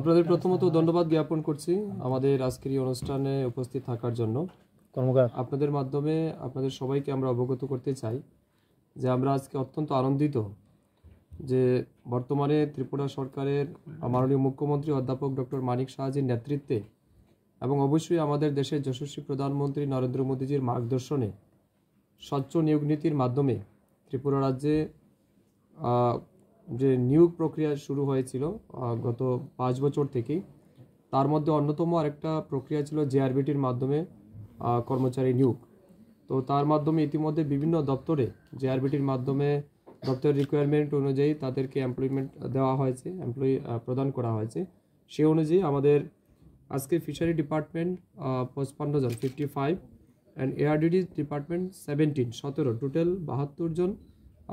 আপনাদের হ্যাঁ, প্রথমত ধন্যবাদ জ্ঞাপন করছি আমাদের আজকের এই অনুষ্ঠানে উপস্থিত থাকার জন্য আপনাদের মাধ্যমে আপনাদের সবাইকে আমরা অবগত করতে চাই যে আমরা আজকে অত্যন্ত আনন্দিত যে বর্তমানে ত্রিপুরা সরকারের মাননীয় মুখ্যমন্ত্রী অধ্যাপক ডক্টর মানিক শাহজির নেতৃত্বে এবং অবশ্যই আমাদের দেশের যশস্বী প্রধানমন্ত্রী নরেন্দ্র মোদীজির মার্গদর্শনে স্বচ্ছ নিয়োগ নীতির মাধ্যমে ত্রিপুরা রাজ্যে যে নিয়োগ প্রক্রিয়া শুরু হয়েছিল গত পাঁচ বছর থেকেই তার মধ্যে অন্যতম আরেকটা প্রক্রিয়া ছিল জেআরবিটির মাধ্যমে কর্মচারী নিয়োগ তো তার মাধ্যমে ইতিমধ্যে বিভিন্ন দপ্তরে জেআরবিটির মাধ্যমে দপ্তরের রিকোয়ারমেন্ট অনুযায়ী তাদেরকে এমপ্লয়মেন্ট দেওয়া হয়েছে এমপ্লয়ি প্রদান করা হয়েছে সে অনুযায়ী আমাদের আজকে ফিশারি ডিপার্টমেন্ট পঁচপান্ন জন fifty five and ARDD department seventeen সতেরো টোটাল বাহাত্তর জন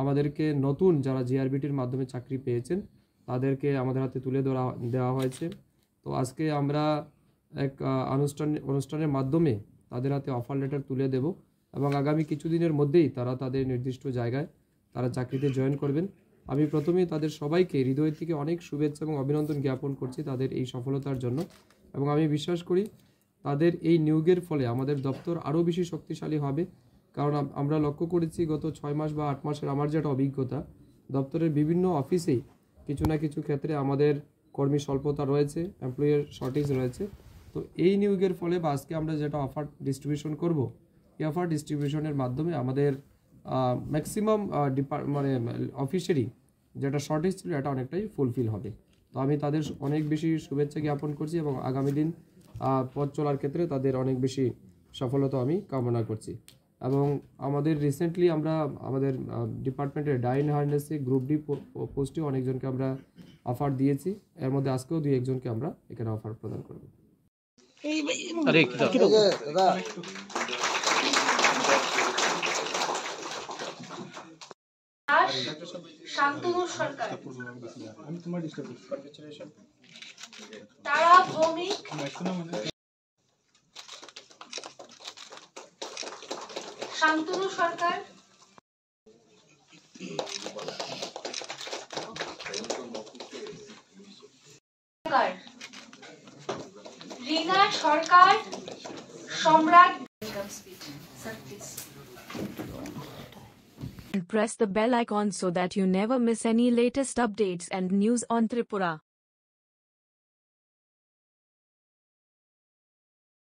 আমাদেরকে নতুন যারা জিআরবিটির মাধ্যমে চাকরি পেয়েছেন তাদেরকে আমাদের হাতে তুলে ধরা দেওয়া হয়েছে তো আজকে আমরা এক অনুষ্ঠান অনুষ্ঠানের মাধ্যমে তাদের হাতে অফার লেটার তুলে দেব এবং আগামী কিছুদিনের মধ্যেই তারা তাদের নির্দিষ্ট জায়গায় তারা চাকরিতে জয়েন করবেন আমি প্রথমেই তাদের সবাইকে হৃদয় থেকে অনেক শুভেচ্ছা এবং অভিনন্দন জ্ঞাপন করছি তাদের এই সফলতার জন্য এবং আমি বিশ্বাস করি তাদের এই নিয়োগের ফলে আমাদের দপ্তর আরও বেশি শক্তিশালী হবে কারণ আমরা লক্ষ্য করেছি গত ছয় মাস বা আট মাসের আমার যেটা অভিজ্ঞতা দপ্তরের বিভিন্ন অফিসেই কিছু না কিছু ক্ষেত্রে আমাদের কর্মী স্বল্পতা রয়েছে এমপ্লয়ের শর্টেজ রয়েছে তো এই নিয়োগের ফলে বা আজকে আমরা যেটা অফার ডিস্ট্রিবিউশন করব এই অফার ডিস্ট্রিবিউশনের মাধ্যমে আমাদের ম্যাক্সিমাম ডিপার্ট মানে অফিসেরই যেটা শর্টেজ ছিল এটা অনেকটাই ফুলফিল হবে তো আমি তাদের অনেক বেশি শুভেচ্ছা জ্ঞাপন করছি এবং আগামী দিন পথ চলার ক্ষেত্রে তাদের অনেক বেশি সফলতা আমি কামনা করছি এবং আমাদের রিসেন্টলি আমরা আমাদের ডিপার্টমেন্টের ডাইন হার্নেসে গ্রুপ ডি পোস্টে অনেকজনকে আমরা অফার দিয়েছি এর মধ্যে আজকেও দুই একজনকে আমরা এখানে অফার প্রদান করব তারা ভৌমিক শান্তনু সরকার রিনা সরকার সম্রাট And press the bell icon so that you never miss any latest updates and news on Tripura.